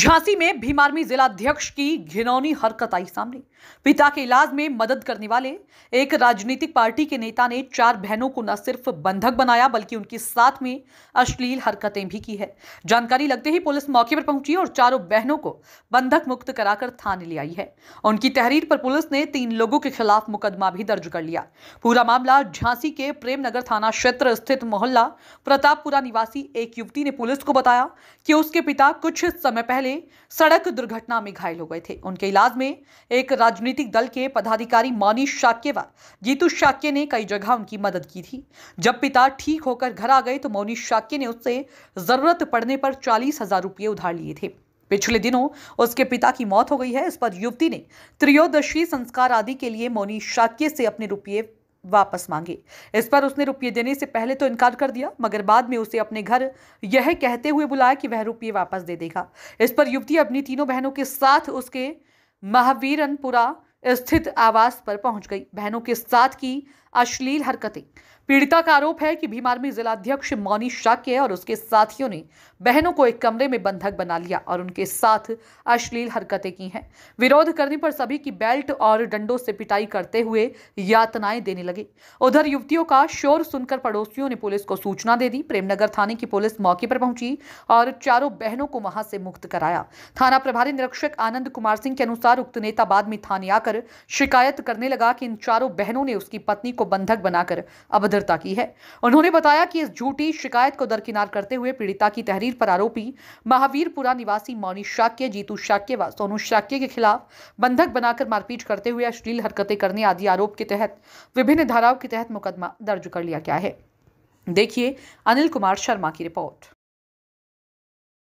झांसी में भीम आर्मी जिलाध्यक्ष की घिनौनी हरकत आई सामने पिता के इलाज में मदद करने वाले एक राजनीतिक पार्टी के नेता ने चार बहनों को न सिर्फ बंधक बनाया बल्कि उनके साथ में अश्लील हरकतें भी की है जानकारी लगते ही पुलिस मौके पर पहुंची और चारों बहनों को बंधक मुक्त कराकर थाने ले आई है उनकी तहरीर पर पुलिस ने तीन लोगों के खिलाफ मुकदमा भी दर्ज कर लिया पूरा मामला झांसी के प्रेमनगर थाना क्षेत्र स्थित मोहल्ला प्रतापपुरा निवासी एक युवती ने पुलिस को बताया कि उसके पिता कुछ समय पहले पहले सड़क दुर्घटना में घायल हो गए थे उनके इलाज में एक राजनीतिक दल के पदाधिकारी मानीष शाक्य व जीतू शाक्य ने कई जगह उनकी मदद की थी जब पिता ठीक होकर घर आ गए तो मौनीष शाक्य ने उससे जरूरत पड़ने पर चालीस हजार रुपये उधार लिए थे पिछले दिनों उसके पिता की मौत हो गई है इस पर युवती ने त्रियोदशी संस्कार आदि के लिए मौनी शाक्य से अपने रुपये वापस मांगे इस पर उसने रुपये देने से पहले तो इनकार कर दिया मगर बाद में उसे अपने घर यह कहते हुए बुलाया कि वह रुपये वापस दे देगा इस पर युवती अपनी तीनों बहनों के साथ उसके महावीरनपुरा स्थित आवास पर पहुंच गई बहनों के साथ की अश्लील हरकतें पीड़िता का आरोप है कि भीमार में जिलाध्यक्ष मौनी शाक्य और उसके साथियों ने बहनों को एक कमरे में बंधक बना लिया और उनके साथ अश्लील हरकतें की हैं विरोध करने पर सभी की बेल्ट और डंडों से पिटाई करते हुए यातनाएं देने लगे उधर युवतियों का शोर सुनकर पड़ोसियों ने पुलिस को सूचना दे दी प्रेमनगर थाने की पुलिस मौके पर पहुंची और चारों बहनों को वहां से मुक्त कराया थाना प्रभारी निरीक्षक आनंद कुमार सिंह के अनुसार उक्त नेता बाद में थाने आकर शिकायत करने लगा कि इन चारों बहनों ने उसकी पत्नी को को बंधक बनाकर अभद्रता की है उन्होंने बताया कि इस झूठी शिकायत को दरकिनार करते हुए पीड़िता की तहरीर पर आरोपी महावीरपुरा निवासी मौनी शाक्य जीतू शाक्य व सोनू शाक्य के खिलाफ बंधक बनाकर मारपीट करते हुए अश्लील हरकतें करने आदि आरोप के तहत विभिन्न धाराओं के तहत मुकदमा दर्ज कर लिया गया है देखिए अनिल कुमार शर्मा की रिपोर्ट